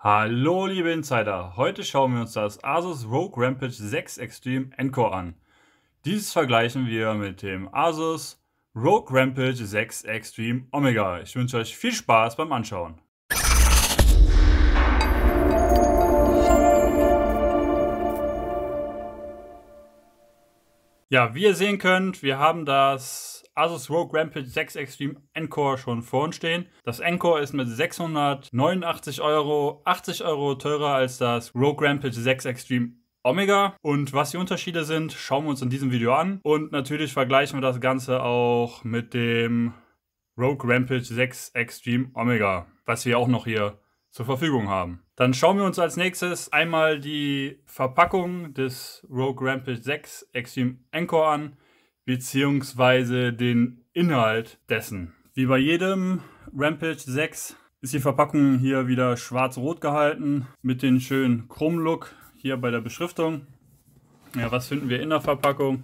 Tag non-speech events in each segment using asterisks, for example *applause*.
Hallo liebe Insider, heute schauen wir uns das Asus Rogue Rampage 6 Extreme Encore an. Dieses vergleichen wir mit dem Asus Rogue Rampage 6 Extreme Omega. Ich wünsche euch viel Spaß beim Anschauen. Ja, wie ihr sehen könnt, wir haben das Asus Rogue Rampage 6 Extreme Encore schon vor uns stehen. Das Encore ist mit 689 Euro 80 Euro teurer als das Rogue Rampage 6 Extreme Omega. Und was die Unterschiede sind, schauen wir uns in diesem Video an. Und natürlich vergleichen wir das Ganze auch mit dem Rogue Rampage 6 Extreme Omega, was wir auch noch hier zur Verfügung haben. Dann schauen wir uns als nächstes einmal die Verpackung des Rogue Rampage 6 Extreme Encore an beziehungsweise den Inhalt dessen. Wie bei jedem Rampage 6 ist die Verpackung hier wieder schwarz-rot gehalten mit dem schönen Chrom-Look hier bei der Beschriftung. Ja, was finden wir in der Verpackung?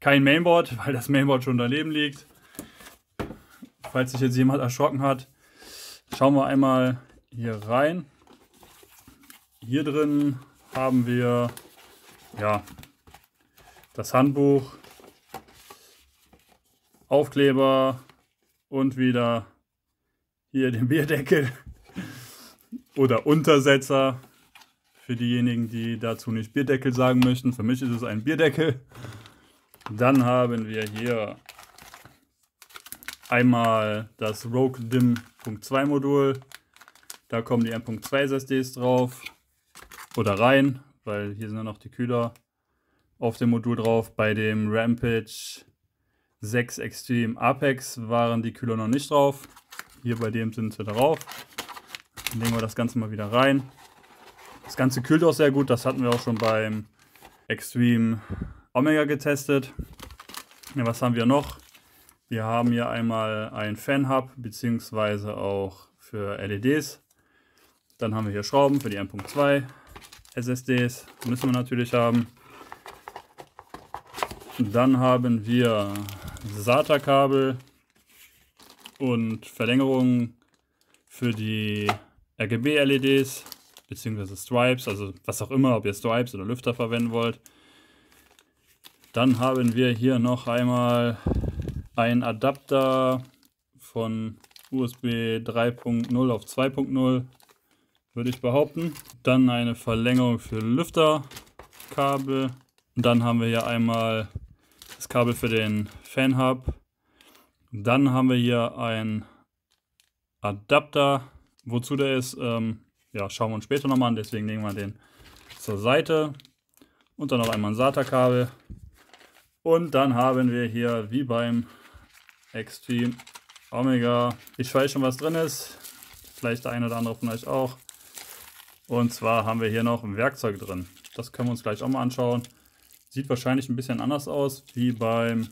Kein Mainboard, weil das Mainboard schon daneben liegt. Falls sich jetzt jemand erschrocken hat, schauen wir einmal hier rein. Hier drin haben wir ja, das Handbuch, Aufkleber und wieder hier den Bierdeckel *laughs* oder Untersetzer. Für diejenigen, die dazu nicht Bierdeckel sagen möchten. Für mich ist es ein Bierdeckel. Dann haben wir hier einmal das Rogue DIM.2 Modul. Da kommen die M.2 SSDs drauf oder rein, weil hier sind ja noch die Kühler auf dem Modul drauf. Bei dem Rampage 6 Extreme Apex waren die Kühler noch nicht drauf. Hier bei dem sind sie drauf. Dann legen wir das Ganze mal wieder rein. Das Ganze kühlt auch sehr gut. Das hatten wir auch schon beim Extreme Omega getestet. Ja, was haben wir noch? Wir haben hier einmal ein Fan-Hub, beziehungsweise auch für LEDs. Dann haben wir hier Schrauben für die 1.2 SSDs. Müssen wir natürlich haben. Dann haben wir SATA-Kabel und Verlängerung für die RGB-LEDs bzw. Stripes, also was auch immer, ob ihr Stripes oder Lüfter verwenden wollt. Dann haben wir hier noch einmal einen Adapter von USB 3.0 auf 2.0, würde ich behaupten. Dann eine Verlängerung für Lüfterkabel. Und dann haben wir hier einmal das Kabel für den Fanhub. Dann haben wir hier einen Adapter. Wozu der ist, ähm, ja, schauen wir uns später nochmal an. Deswegen legen wir den zur Seite. Und dann noch einmal ein SATA-Kabel. Und dann haben wir hier, wie beim Xtreme Omega, ich weiß schon, was drin ist. Vielleicht der eine oder andere von euch auch. Und zwar haben wir hier noch ein Werkzeug drin. Das können wir uns gleich auch mal anschauen. Sieht wahrscheinlich ein bisschen anders aus wie beim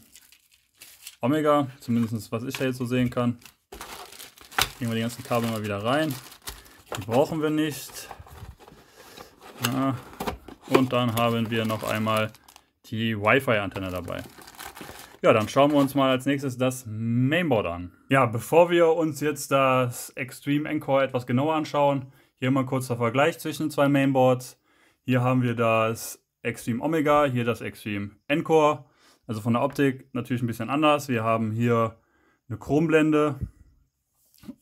Omega, zumindest was ich da jetzt so sehen kann. Gehen wir die ganzen Kabel mal wieder rein. Die brauchen wir nicht. Ja. Und dann haben wir noch einmal die Wi-Fi-Antenne dabei. Ja, dann schauen wir uns mal als nächstes das Mainboard an. Ja, bevor wir uns jetzt das Extreme Encore etwas genauer anschauen, hier mal kurz der Vergleich zwischen zwei Mainboards. Hier haben wir das Extreme Omega, hier das Extreme Encore. Also von der Optik natürlich ein bisschen anders. Wir haben hier eine Chromblende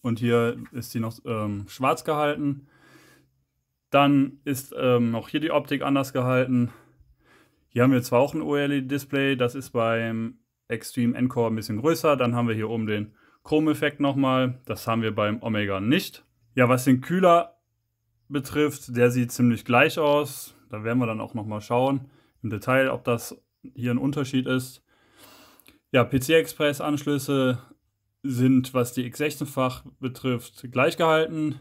und hier ist sie noch ähm, schwarz gehalten. Dann ist ähm, auch hier die Optik anders gehalten. Hier haben wir zwar auch ein OLED-Display, das ist beim Extreme Encore ein bisschen größer. Dann haben wir hier oben den Chrome-Effekt nochmal. Das haben wir beim Omega nicht. Ja, was den Kühler betrifft, der sieht ziemlich gleich aus. Da werden wir dann auch nochmal schauen im Detail, ob das hier ein Unterschied ist. Ja, PCI-Express-Anschlüsse sind, was die X16-Fach betrifft, gleich gehalten.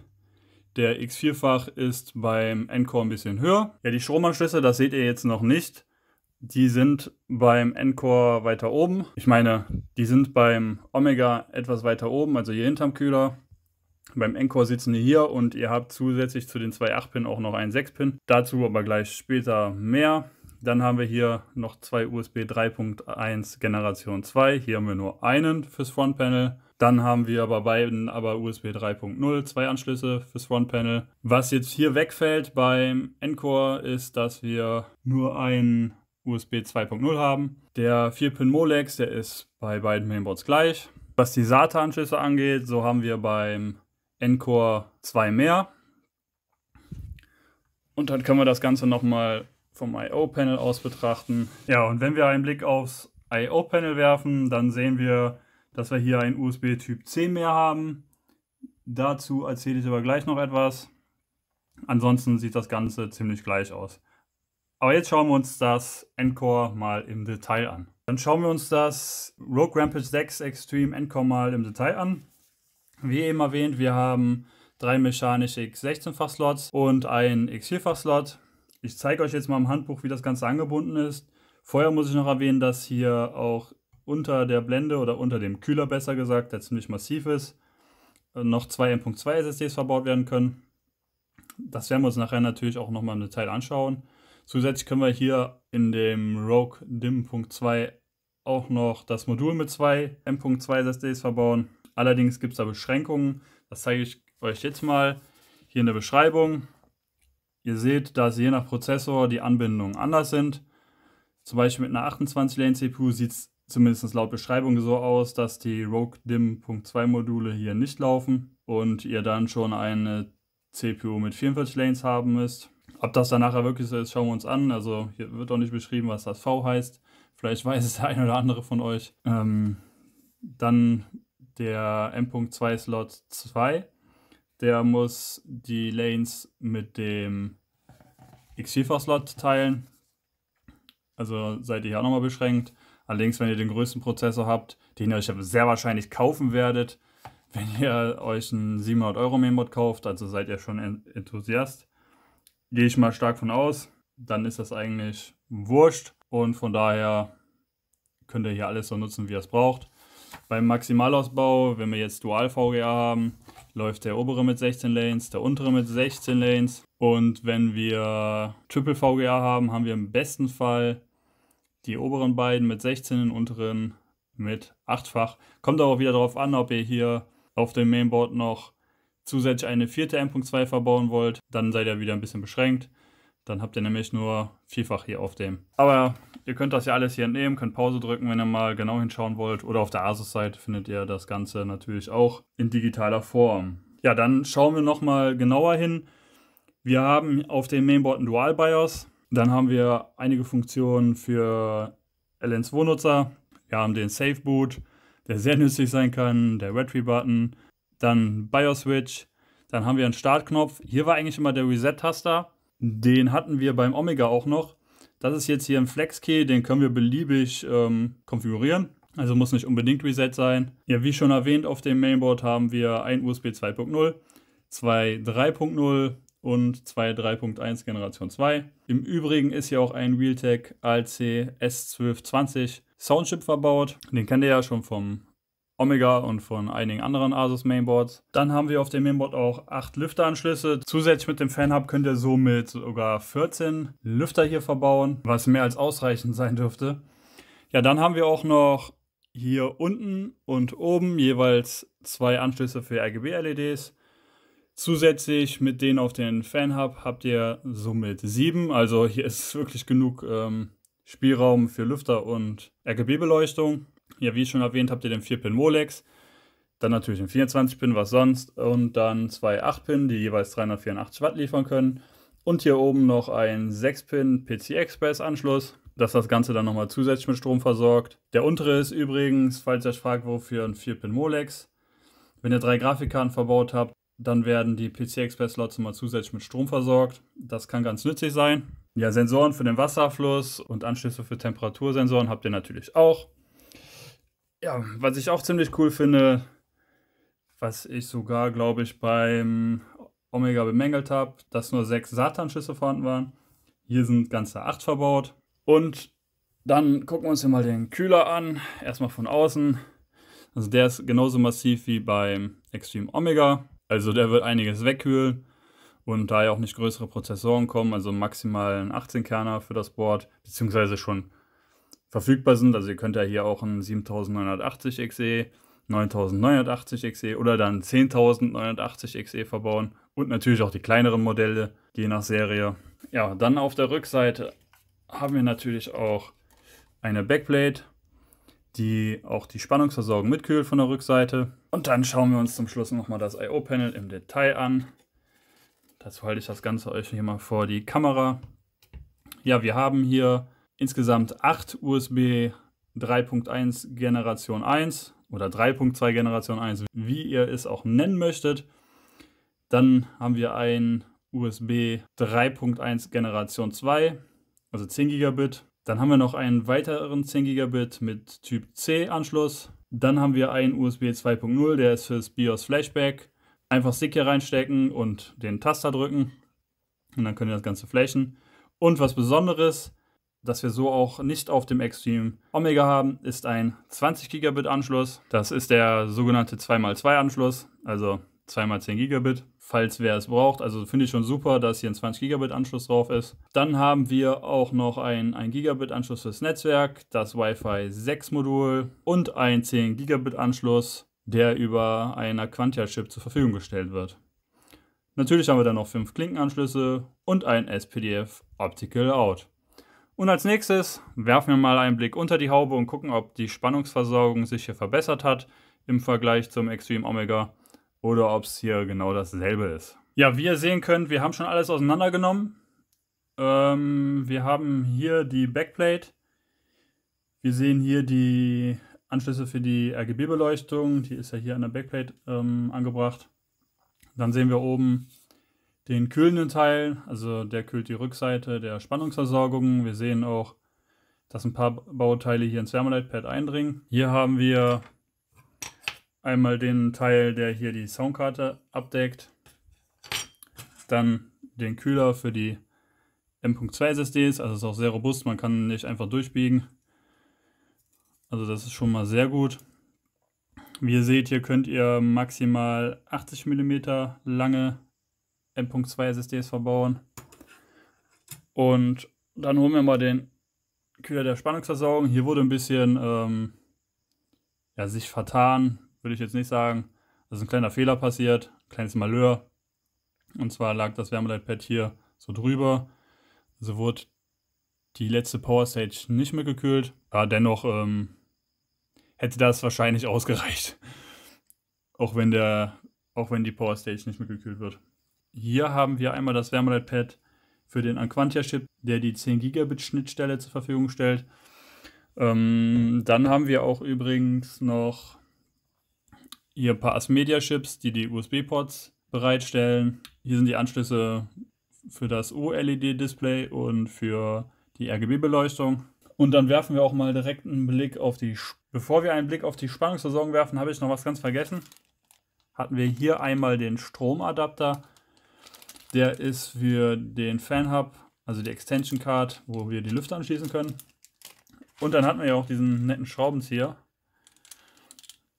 Der X4-Fach ist beim Encore ein bisschen höher. Ja, die Stromanschlüsse, das seht ihr jetzt noch nicht. Die sind beim Encore weiter oben. Ich meine, die sind beim Omega etwas weiter oben, also hier hinterm Kühler. Beim Encore sitzen die hier und ihr habt zusätzlich zu den zwei 8-Pin auch noch einen 6-Pin. Dazu aber gleich später mehr. Dann haben wir hier noch zwei USB 3.1 Generation 2. Hier haben wir nur einen fürs Frontpanel. Dann haben wir bei beiden aber USB 3.0, zwei Anschlüsse fürs Frontpanel. Was jetzt hier wegfällt beim Encore ist, dass wir nur einen USB 2.0 haben. Der 4-Pin Molex, der ist bei beiden Mainboards gleich. Was die SATA-Anschlüsse angeht, so haben wir beim Encore zwei mehr. Und dann können wir das Ganze nochmal vom IO-Panel aus betrachten. Ja, und wenn wir einen Blick aufs IO-Panel werfen, dann sehen wir, dass wir hier einen USB Typ C mehr haben. Dazu erzähle ich aber gleich noch etwas. Ansonsten sieht das Ganze ziemlich gleich aus. Aber jetzt schauen wir uns das Encore mal im Detail an. Dann schauen wir uns das Rogue Rampage 6 Extreme Encore mal im Detail an. Wie eben erwähnt, wir haben drei mechanische X16-Fach-Slots und einen X4-Fach-Slot ich zeige euch jetzt mal im Handbuch, wie das Ganze angebunden ist. Vorher muss ich noch erwähnen, dass hier auch unter der Blende oder unter dem Kühler besser gesagt, der ziemlich massiv ist, äh, noch zwei M.2 SSDs verbaut werden können. Das werden wir uns nachher natürlich auch nochmal im Detail anschauen. Zusätzlich können wir hier in dem Rogue DIM.2 auch noch das Modul mit zwei M.2 SSDs verbauen. Allerdings gibt es da Beschränkungen. Das zeige ich euch jetzt mal hier in der Beschreibung. Ihr seht, dass je nach Prozessor die Anbindungen anders sind. Zum Beispiel mit einer 28-Lane-CPU sieht es zumindest laut Beschreibung so aus, dass die Rogue DIM.2 module hier nicht laufen und ihr dann schon eine CPU mit 44 Lanes haben müsst. Ob das dann nachher wirklich so ist, schauen wir uns an. Also hier wird auch nicht beschrieben, was das V heißt. Vielleicht weiß es der eine oder andere von euch. Ähm, dann der M.2-Slot 2 der muss die Lanes mit dem X-Schiefer-Slot teilen. Also seid ihr hier auch nochmal beschränkt. Allerdings, wenn ihr den größten Prozessor habt, den ihr euch sehr wahrscheinlich kaufen werdet, wenn ihr euch einen 700 Euro Mainboard kauft, also seid ihr schon Enthusiast, gehe ich mal stark von aus, dann ist das eigentlich wurscht und von daher könnt ihr hier alles so nutzen, wie ihr es braucht. Beim Maximalausbau, wenn wir jetzt Dual VGA haben, läuft der obere mit 16 Lanes, der untere mit 16 Lanes. Und wenn wir Triple VGA haben, haben wir im besten Fall die oberen beiden mit 16, den unteren mit 8-fach. Kommt aber auch wieder darauf an, ob ihr hier auf dem Mainboard noch zusätzlich eine vierte M.2 verbauen wollt. Dann seid ihr wieder ein bisschen beschränkt. Dann habt ihr nämlich nur vielfach hier auf dem. Aber ihr könnt das ja alles hier entnehmen, könnt Pause drücken, wenn ihr mal genau hinschauen wollt. Oder auf der Asus-Seite findet ihr das Ganze natürlich auch in digitaler Form. Ja, dann schauen wir nochmal genauer hin. Wir haben auf dem Mainboard ein Dual BIOS. Dann haben wir einige Funktionen für LN2-Nutzer. Wir haben den Safe Boot, der sehr nützlich sein kann, der Retry-Button, dann BIOS-Switch. Dann haben wir einen Startknopf. Hier war eigentlich immer der Reset-Taster. Den hatten wir beim Omega auch noch. Das ist jetzt hier ein Flex-Key, den können wir beliebig ähm, konfigurieren. Also muss nicht unbedingt Reset sein. Ja, wie schon erwähnt, auf dem Mainboard haben wir ein USB 2.0, zwei 3.0 und zwei 3.1 Generation 2. Im Übrigen ist hier auch ein Realtek ALC S1220 Soundchip verbaut. Den kennt ihr ja schon vom Omega und von einigen anderen Asus Mainboards. Dann haben wir auf dem Mainboard auch 8 Lüfteranschlüsse. Zusätzlich mit dem Fanhub könnt ihr somit sogar 14 Lüfter hier verbauen, was mehr als ausreichend sein dürfte. Ja, dann haben wir auch noch hier unten und oben jeweils zwei Anschlüsse für RGB-LEDs. Zusätzlich mit denen auf den Fanhub habt ihr somit sieben. Also hier ist wirklich genug ähm, Spielraum für Lüfter und RGB-Beleuchtung. Ja, wie schon erwähnt, habt ihr den 4-Pin Molex, dann natürlich den 24-Pin, was sonst, und dann zwei 8-Pin, die jeweils 384 Watt liefern können. Und hier oben noch ein 6-Pin PC Express Anschluss, dass das Ganze dann nochmal zusätzlich mit Strom versorgt. Der untere ist übrigens, falls ihr euch fragt, wofür ein 4-Pin Molex. Wenn ihr drei Grafikkarten verbaut habt, dann werden die PC Express Slots nochmal zusätzlich mit Strom versorgt. Das kann ganz nützlich sein. Ja, Sensoren für den Wasserfluss und Anschlüsse für Temperatursensoren habt ihr natürlich auch. Ja, was ich auch ziemlich cool finde, was ich sogar, glaube ich, beim Omega bemängelt habe, dass nur sechs Satan-Schüsse vorhanden waren. Hier sind ganze acht verbaut. Und dann gucken wir uns hier mal den Kühler an. Erstmal von außen. Also der ist genauso massiv wie beim Extreme Omega. Also der wird einiges wegkühlen. Und da ja auch nicht größere Prozessoren kommen, also maximal ein 18-Kerner für das Board, beziehungsweise schon verfügbar sind. Also ihr könnt ja hier auch ein 7980 XE, 9980 XE oder dann 10980 XE verbauen und natürlich auch die kleineren Modelle, je nach Serie. Ja, dann auf der Rückseite haben wir natürlich auch eine Backplate, die auch die Spannungsversorgung mitkühlt von der Rückseite. Und dann schauen wir uns zum Schluss nochmal das I.O.-Panel im Detail an. Dazu halte ich das Ganze euch hier mal vor die Kamera. Ja, wir haben hier insgesamt 8 USB 3.1 Generation 1 oder 3.2 Generation 1, wie ihr es auch nennen möchtet. Dann haben wir ein USB 3.1 Generation 2, also 10 Gigabit. Dann haben wir noch einen weiteren 10 Gigabit mit Typ C Anschluss. Dann haben wir einen USB 2.0, der ist fürs BIOS Flashback. Einfach Stick hier reinstecken und den Taster drücken. Und dann könnt ihr das Ganze flashen. Und was Besonderes, dass wir so auch nicht auf dem Extreme Omega haben, ist ein 20 Gigabit Anschluss. Das ist der sogenannte 2x2 Anschluss, also 2x10 Gigabit, falls wer es braucht. Also finde ich schon super, dass hier ein 20 Gigabit Anschluss drauf ist. Dann haben wir auch noch ein 1 Gigabit Anschluss fürs Netzwerk, das Wi-Fi 6 Modul und ein 10 Gigabit Anschluss, der über einer Quantia Chip zur Verfügung gestellt wird. Natürlich haben wir dann noch fünf Klinkenanschlüsse und ein SPDF Optical Out. Und als nächstes werfen wir mal einen Blick unter die Haube und gucken, ob die Spannungsversorgung sich hier verbessert hat im Vergleich zum Extreme Omega oder ob es hier genau dasselbe ist. Ja, wie ihr sehen könnt, wir haben schon alles auseinandergenommen. Ähm, wir haben hier die Backplate. Wir sehen hier die Anschlüsse für die RGB-Beleuchtung. Die ist ja hier an der Backplate ähm, angebracht. Dann sehen wir oben den kühlenden Teil, also der kühlt die Rückseite der Spannungsversorgung. Wir sehen auch, dass ein paar Bauteile hier ins Thermalite-Pad eindringen. Hier haben wir einmal den Teil, der hier die Soundkarte abdeckt, dann den Kühler für die M.2 SSDs, also ist auch sehr robust, man kann nicht einfach durchbiegen. Also das ist schon mal sehr gut. Wie ihr seht, hier könnt ihr maximal 80 mm lange M.2 SSDs verbauen. Und dann holen wir mal den Kühler der Spannungsversorgung. Hier wurde ein bisschen ähm, ja, sich vertan, würde ich jetzt nicht sagen. Da ist ein kleiner Fehler passiert, ein kleines Malheur. Und zwar lag das Wärmeleitpad hier so drüber. So wurde die letzte Power Stage nicht mehr gekühlt. Ja, dennoch ähm, hätte das wahrscheinlich ausgereicht. Auch wenn, der, auch wenn die Power Stage nicht mehr gekühlt wird. Hier haben wir einmal das Vermalite Pad für den Anquantia-Chip, der die 10 Gigabit Schnittstelle zur Verfügung stellt. Ähm, dann haben wir auch übrigens noch hier ein paar Asmedia-Chips, die die USB-Ports bereitstellen. Hier sind die Anschlüsse für das OLED-Display und für die RGB-Beleuchtung. Und dann werfen wir auch mal direkt einen Blick auf die. Sp Bevor wir einen Blick auf die Spannungsversorgung werfen, habe ich noch was ganz vergessen. Hatten wir hier einmal den Stromadapter. Der ist für den Fanhub, also die Extension Card, wo wir die Lüfter anschließen können. Und dann hatten wir ja auch diesen netten Schraubenzieher.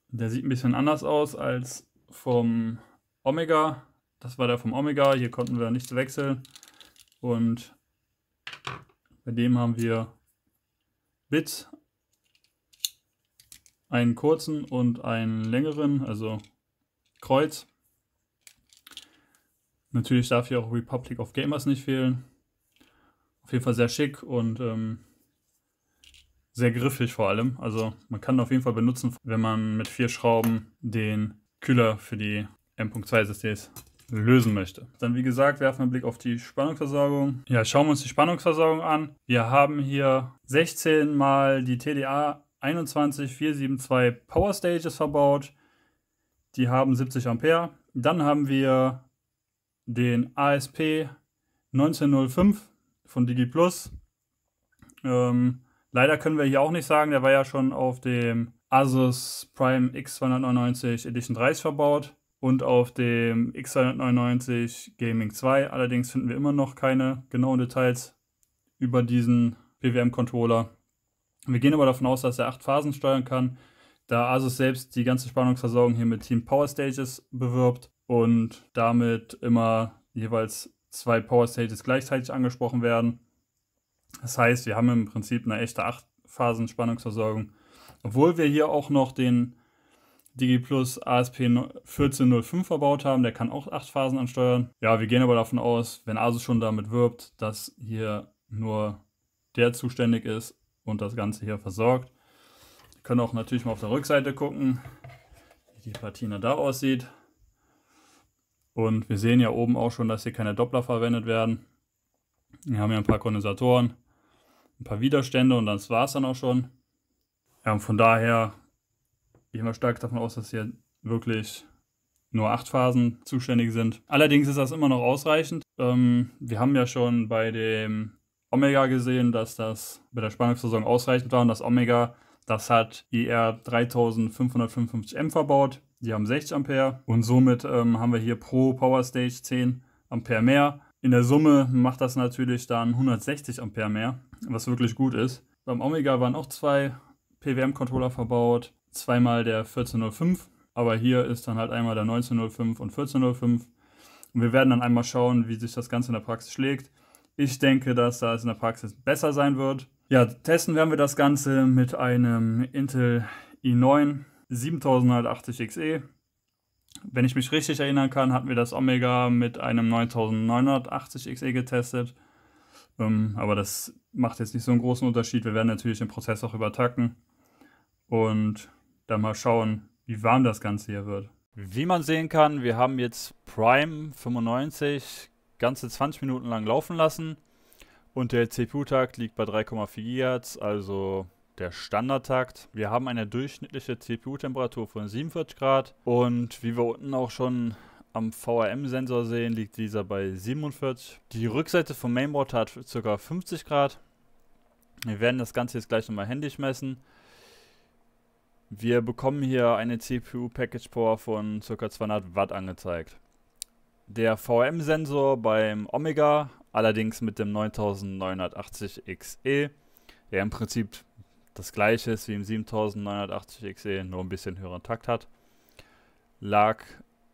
Der sieht ein bisschen anders aus als vom Omega. Das war der vom Omega. Hier konnten wir nichts wechseln. Und bei dem haben wir Bits, einen kurzen und einen längeren, also Kreuz. Natürlich darf hier auch Republic of Gamers nicht fehlen. Auf jeden Fall sehr schick und ähm, sehr griffig vor allem. Also man kann auf jeden Fall benutzen, wenn man mit vier Schrauben den Kühler für die M.2 SSDs lösen möchte. Dann wie gesagt, werfen wir einen Blick auf die Spannungsversorgung. Ja, schauen wir uns die Spannungsversorgung an. Wir haben hier 16 mal die TDA 21472 Power Stages verbaut. Die haben 70 Ampere. Dann haben wir den ASP 1905 von DigiPlus. Ähm, leider können wir hier auch nicht sagen, der war ja schon auf dem Asus Prime X299 Edition 30 verbaut und auf dem X299 Gaming 2. Allerdings finden wir immer noch keine genauen Details über diesen PWM-Controller. Wir gehen aber davon aus, dass er 8 Phasen steuern kann, da Asus selbst die ganze Spannungsversorgung hier mit Team Power Stages bewirbt und damit immer jeweils zwei Power Stages gleichzeitig angesprochen werden. Das heißt, wir haben im Prinzip eine echte 8-Phasen Spannungsversorgung. Obwohl wir hier auch noch den DigiPlus ASP 1405 verbaut haben, der kann auch 8 Phasen ansteuern. Ja, wir gehen aber davon aus, wenn Asus schon damit wirbt, dass hier nur der zuständig ist und das Ganze hier versorgt. Wir können auch natürlich mal auf der Rückseite gucken, wie die Platine da aussieht. Und wir sehen ja oben auch schon, dass hier keine Doppler verwendet werden. Wir haben ja ein paar Kondensatoren, ein paar Widerstände und das war es dann auch schon. Ja, und von daher gehen wir stark davon aus, dass hier wirklich nur acht Phasen zuständig sind. Allerdings ist das immer noch ausreichend. Ähm, wir haben ja schon bei dem Omega gesehen, dass das bei der Spannungsversorgung ausreichend war und das Omega, das hat IR 3555M verbaut. Die haben 60 Ampere und somit ähm, haben wir hier pro Power Stage 10 Ampere mehr. In der Summe macht das natürlich dann 160 Ampere mehr, was wirklich gut ist. Beim Omega waren auch zwei PWM-Controller verbaut, zweimal der 1405, aber hier ist dann halt einmal der 1905 und 1405. Und wir werden dann einmal schauen, wie sich das Ganze in der Praxis schlägt. Ich denke, dass das in der Praxis besser sein wird. Ja, testen werden wir das Ganze mit einem Intel i9 7980 XE. Wenn ich mich richtig erinnern kann, hatten wir das Omega mit einem 9980 XE getestet. Ähm, aber das macht jetzt nicht so einen großen Unterschied. Wir werden natürlich den Prozess auch übertacken und dann mal schauen, wie warm das Ganze hier wird. Wie man sehen kann, wir haben jetzt Prime 95 ganze 20 Minuten lang laufen lassen und der CPU-Takt liegt bei 3,4 GHz, also der Standardtakt. Wir haben eine durchschnittliche CPU-Temperatur von 47 Grad und wie wir unten auch schon am VRM-Sensor sehen, liegt dieser bei 47. Die Rückseite vom Mainboard hat ca. 50 Grad. Wir werden das Ganze jetzt gleich nochmal händisch messen. Wir bekommen hier eine CPU Package Power von ca. 200 Watt angezeigt. Der vrm sensor beim Omega, allerdings mit dem 9980 XE, der im Prinzip das gleiche ist wie im 7980 XE, nur ein bisschen höheren Takt hat. Lag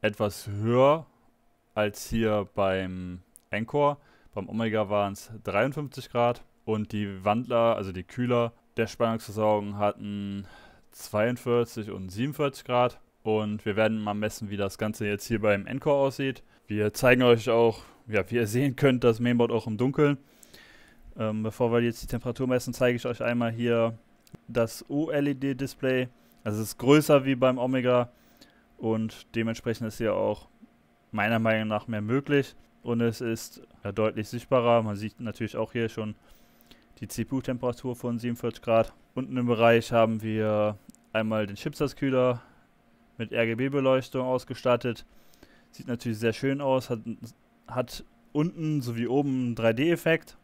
etwas höher als hier beim Encore. Beim Omega waren es 53 Grad und die Wandler, also die Kühler der Spannungsversorgung hatten 42 und 47 Grad. Und wir werden mal messen, wie das Ganze jetzt hier beim Encore aussieht. Wir zeigen euch auch, ja, wie ihr sehen könnt, das Mainboard auch im Dunkeln. Ähm, bevor wir jetzt die Temperatur messen, zeige ich euch einmal hier das OLED-Display. Also es ist größer wie beim Omega und dementsprechend ist hier auch meiner Meinung nach mehr möglich. Und es ist ja, deutlich sichtbarer. Man sieht natürlich auch hier schon die CPU-Temperatur von 47 Grad. Unten im Bereich haben wir einmal den Chipsatzkühler mit RGB-Beleuchtung ausgestattet. Sieht natürlich sehr schön aus, hat, hat unten sowie oben einen 3D-Effekt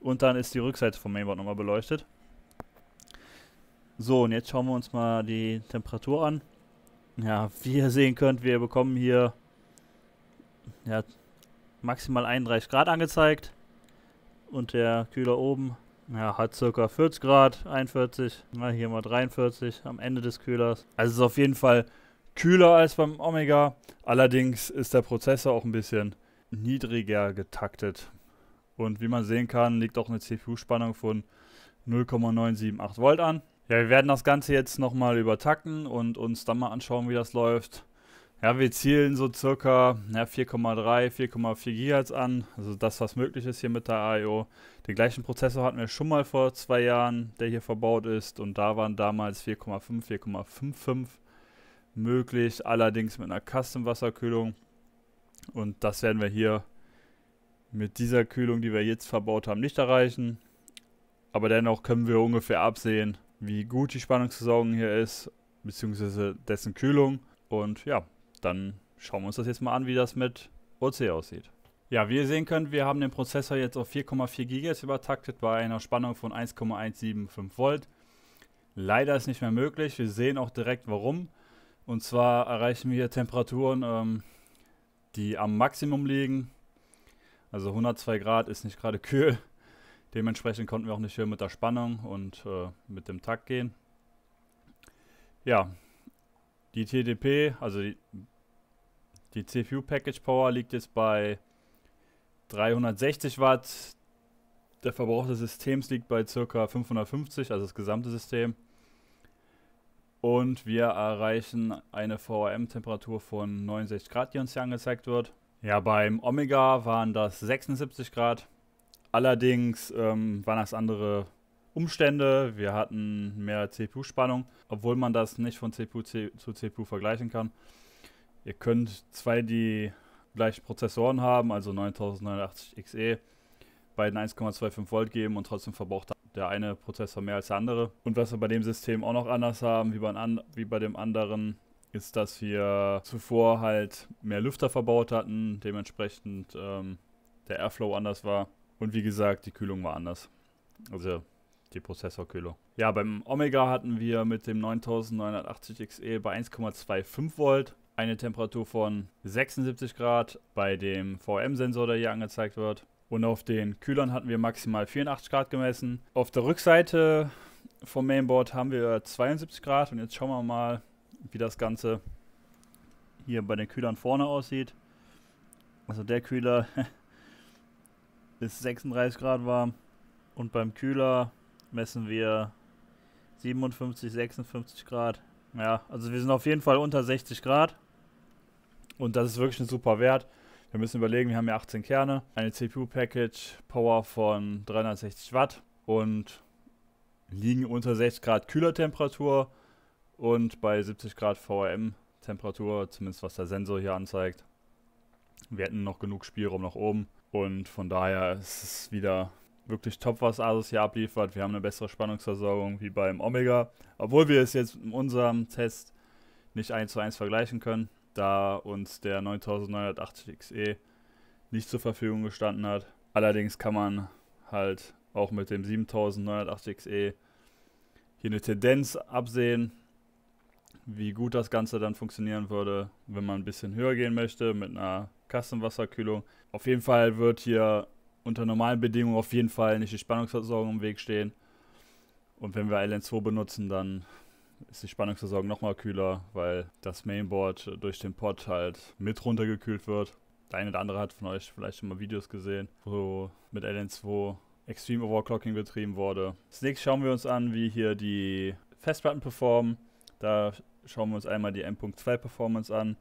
und dann ist die Rückseite vom Mainboard nochmal beleuchtet. So, und jetzt schauen wir uns mal die Temperatur an. Ja, wie ihr sehen könnt, wir bekommen hier ja, maximal 31 Grad angezeigt. Und der Kühler oben ja, hat circa 40 Grad, 41, na, hier mal 43 am Ende des Kühlers. Also ist auf jeden Fall kühler als beim Omega. Allerdings ist der Prozessor auch ein bisschen niedriger getaktet. Und wie man sehen kann, liegt auch eine CPU-Spannung von 0,978 Volt an. Ja, wir werden das Ganze jetzt nochmal übertacken und uns dann mal anschauen, wie das läuft. Ja, wir zielen so circa ja, 4,3, 4,4 GHz an, also das, was möglich ist hier mit der AIO. Den gleichen Prozessor hatten wir schon mal vor zwei Jahren, der hier verbaut ist und da waren damals 4,5, 4,55 möglich, allerdings mit einer Custom-Wasserkühlung. Und das werden wir hier mit dieser Kühlung, die wir jetzt verbaut haben, nicht erreichen. Aber dennoch können wir ungefähr absehen, wie gut die Spannungsversorgung hier ist, beziehungsweise dessen Kühlung. Und ja, dann schauen wir uns das jetzt mal an, wie das mit OC aussieht. Ja, wie ihr sehen könnt, wir haben den Prozessor jetzt auf 4,4 GHz übertaktet bei einer Spannung von 1,175 Volt. Leider ist nicht mehr möglich. Wir sehen auch direkt warum. Und zwar erreichen wir hier Temperaturen, ähm, die am Maximum liegen. Also 102 Grad ist nicht gerade kühl. Dementsprechend konnten wir auch nicht hier mit der Spannung und äh, mit dem Takt gehen. Ja, die TDP, also die, die CPU Package Power liegt jetzt bei 360 Watt. Der Verbrauch des Systems liegt bei ca. 550, also das gesamte System. Und wir erreichen eine VRM-Temperatur von 69 Grad, die uns hier angezeigt wird. Ja, beim Omega waren das 76 Grad. Allerdings ähm, waren das andere Umstände. Wir hatten mehr CPU-Spannung, obwohl man das nicht von CPU zu CPU vergleichen kann. Ihr könnt zwei die gleichen Prozessoren haben, also 9089 XE, beiden 1,25 Volt geben und trotzdem verbraucht der eine Prozessor mehr als der andere. Und was wir bei dem System auch noch anders haben, wie bei, an, wie bei dem anderen, ist, dass wir zuvor halt mehr Lüfter verbaut hatten, dementsprechend ähm, der Airflow anders war und wie gesagt, die Kühlung war anders. Also die Prozessorkühlung. Ja, beim Omega hatten wir mit dem 9980 XE bei 1,25 Volt eine Temperatur von 76 Grad bei dem VM-Sensor, der hier angezeigt wird. Und auf den Kühlern hatten wir maximal 84 Grad gemessen. Auf der Rückseite vom Mainboard haben wir 72 Grad. Und jetzt schauen wir mal, wie das Ganze hier bei den Kühlern vorne aussieht. Also der Kühler *laughs* ist 36 Grad warm und beim Kühler messen wir 57, 56 Grad. Ja, also wir sind auf jeden Fall unter 60 Grad und das ist wirklich ein super Wert. Wir müssen überlegen, wir haben ja 18 Kerne, eine CPU-Package Power von 360 Watt und liegen unter 60 Grad Kühlertemperatur und bei 70 Grad VRM-Temperatur, zumindest was der Sensor hier anzeigt. Wir hätten noch genug Spielraum nach oben. Und von daher ist es wieder wirklich top, was Asus hier abliefert. Wir haben eine bessere Spannungsversorgung wie beim Omega, obwohl wir es jetzt in unserem Test nicht 1 zu 1 vergleichen können, da uns der 9980 XE nicht zur Verfügung gestanden hat. Allerdings kann man halt auch mit dem 7980 XE hier eine Tendenz absehen, wie gut das Ganze dann funktionieren würde, wenn man ein bisschen höher gehen möchte mit einer Kastenwasserkühlung. Auf jeden Fall wird hier unter normalen Bedingungen auf jeden Fall nicht die Spannungsversorgung im Weg stehen. Und wenn wir LN2 benutzen, dann ist die Spannungsversorgung nochmal kühler, weil das Mainboard durch den Pod halt mit runtergekühlt wird. Der eine oder andere hat von euch vielleicht schon mal Videos gesehen, wo mit LN2 Extreme Overclocking betrieben wurde. Als nächstes schauen wir uns an, wie hier die Festplatten performen. Da schauen wir uns einmal die M.2 Performance an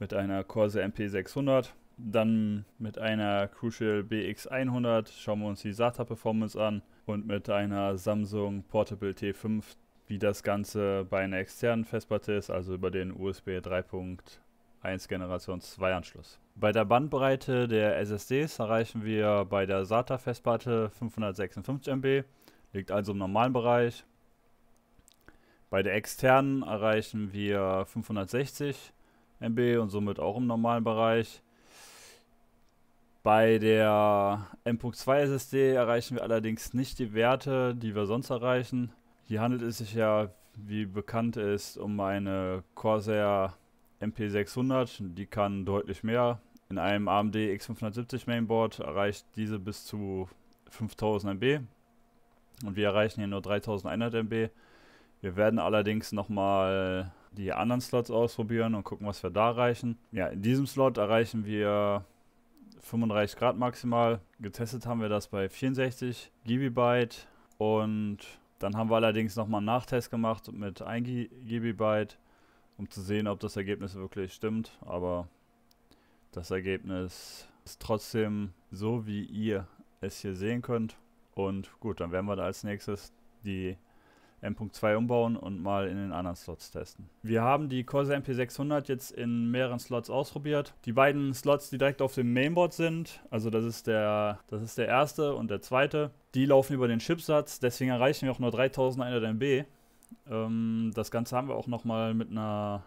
mit einer Corsair MP600. Dann mit einer Crucial BX100 schauen wir uns die SATA Performance an und mit einer Samsung Portable T5, wie das Ganze bei einer externen Festplatte ist, also über den USB 3.1 Generation 2 Anschluss. Bei der Bandbreite der SSDs erreichen wir bei der SATA Festplatte 556 MB, liegt also im normalen Bereich. Bei der externen erreichen wir 560 MB. MB und somit auch im normalen Bereich. Bei der M.2 SSD erreichen wir allerdings nicht die Werte, die wir sonst erreichen. Hier handelt es sich ja, wie bekannt ist, um eine Corsair MP600. Die kann deutlich mehr. In einem AMD X570 Mainboard erreicht diese bis zu 5000 MB. Und wir erreichen hier nur 3100 MB. Wir werden allerdings nochmal die anderen Slots ausprobieren und gucken, was wir da erreichen. Ja, in diesem Slot erreichen wir 35 Grad maximal. Getestet haben wir das bei 64 Gigabyte und dann haben wir allerdings nochmal einen Nachtest gemacht mit 1 Gigabyte, um zu sehen, ob das Ergebnis wirklich stimmt. Aber das Ergebnis ist trotzdem so, wie ihr es hier sehen könnt. Und gut, dann werden wir da als nächstes die M.2 umbauen und mal in den anderen Slots testen. Wir haben die Corsair MP600 jetzt in mehreren Slots ausprobiert. Die beiden Slots, die direkt auf dem Mainboard sind, also das ist der, das ist der erste und der zweite, die laufen über den Chipsatz, deswegen erreichen wir auch nur 3100 MB. Ähm, das Ganze haben wir auch nochmal mit einer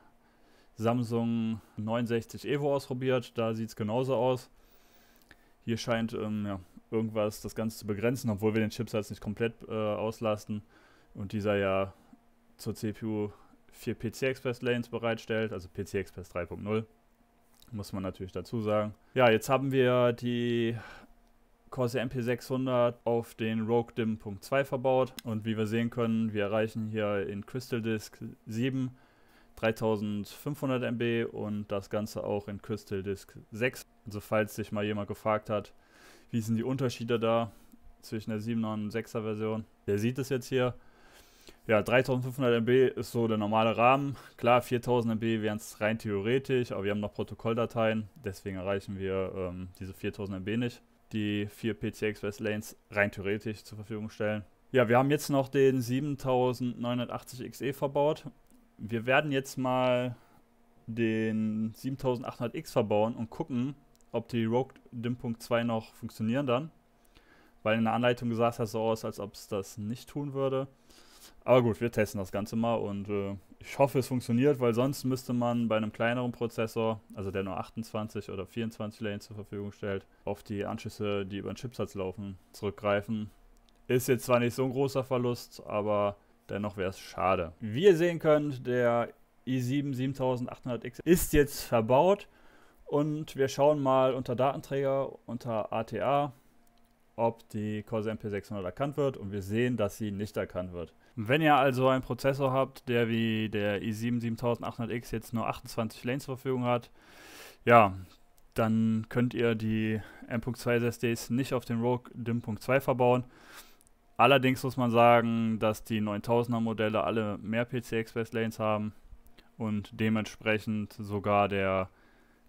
Samsung 69 Evo ausprobiert, da sieht es genauso aus. Hier scheint ähm, ja, irgendwas das Ganze zu begrenzen, obwohl wir den Chipsatz nicht komplett äh, auslasten und dieser ja zur CPU vier PC Express Lanes bereitstellt, also PC Express 3.0, muss man natürlich dazu sagen. Ja, jetzt haben wir die Corsair MP600 auf den Rogue DIM.2 verbaut und wie wir sehen können, wir erreichen hier in Crystal Disk 7 3500 MB und das Ganze auch in Crystal Disk 6. Also falls sich mal jemand gefragt hat, wie sind die Unterschiede da zwischen der 7er und 6er Version, der sieht es jetzt hier ja, 3500 MB ist so der normale Rahmen. Klar, 4000 MB wären es rein theoretisch, aber wir haben noch Protokolldateien, deswegen erreichen wir ähm, diese 4000 MB nicht, die vier PC Express Lanes rein theoretisch zur Verfügung stellen. Ja, wir haben jetzt noch den 7980 XE verbaut. Wir werden jetzt mal den 7800X verbauen und gucken, ob die Rogue DIMM.2 2 noch funktionieren dann. Weil in der Anleitung sah es ja so aus, als ob es das nicht tun würde. Aber gut, wir testen das Ganze mal und äh, ich hoffe, es funktioniert, weil sonst müsste man bei einem kleineren Prozessor, also der nur 28 oder 24 Lanes zur Verfügung stellt, auf die Anschlüsse, die über den Chipsatz laufen, zurückgreifen. Ist jetzt zwar nicht so ein großer Verlust, aber dennoch wäre es schade. Wie ihr sehen könnt, der i7 7800X ist jetzt verbaut und wir schauen mal unter Datenträger, unter ATA, ob die Corsair MP600 erkannt wird und wir sehen, dass sie nicht erkannt wird. Wenn ihr also einen Prozessor habt, der wie der i7 7800X jetzt nur 28 Lanes zur Verfügung hat, ja, dann könnt ihr die M.2 SSDs nicht auf den Rogue DIMM.2 verbauen. Allerdings muss man sagen, dass die 9000er Modelle alle mehr PC Express Lanes haben und dementsprechend sogar der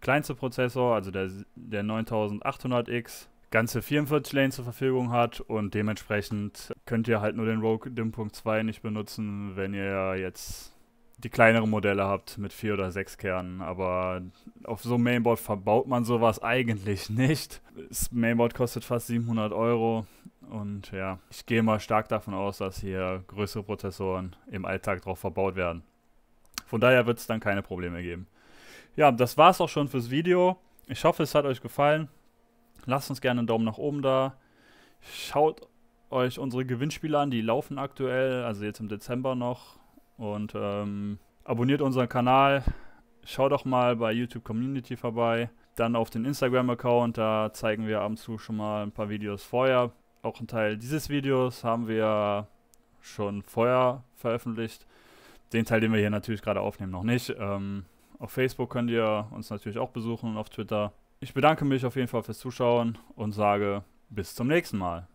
kleinste Prozessor, also der, der 9800X, ganze 44 Lane zur Verfügung hat und dementsprechend könnt ihr halt nur den Rogue Dim.2 nicht benutzen, wenn ihr jetzt die kleineren Modelle habt mit vier oder sechs Kernen, aber auf so einem Mainboard verbaut man sowas eigentlich nicht. Das Mainboard kostet fast 700 Euro und ja, ich gehe mal stark davon aus, dass hier größere Prozessoren im Alltag drauf verbaut werden. Von daher wird es dann keine Probleme geben. Ja, das war es auch schon fürs Video. Ich hoffe, es hat euch gefallen. Lasst uns gerne einen Daumen nach oben da. Schaut euch unsere Gewinnspiele an, die laufen aktuell, also jetzt im Dezember noch. Und ähm, abonniert unseren Kanal. Schaut doch mal bei YouTube Community vorbei. Dann auf den Instagram-Account, da zeigen wir ab und zu schon mal ein paar Videos vorher. Auch ein Teil dieses Videos haben wir schon vorher veröffentlicht. Den Teil, den wir hier natürlich gerade aufnehmen, noch nicht. Ähm, auf Facebook könnt ihr uns natürlich auch besuchen und auf Twitter ich bedanke mich auf jeden Fall fürs Zuschauen und sage bis zum nächsten Mal.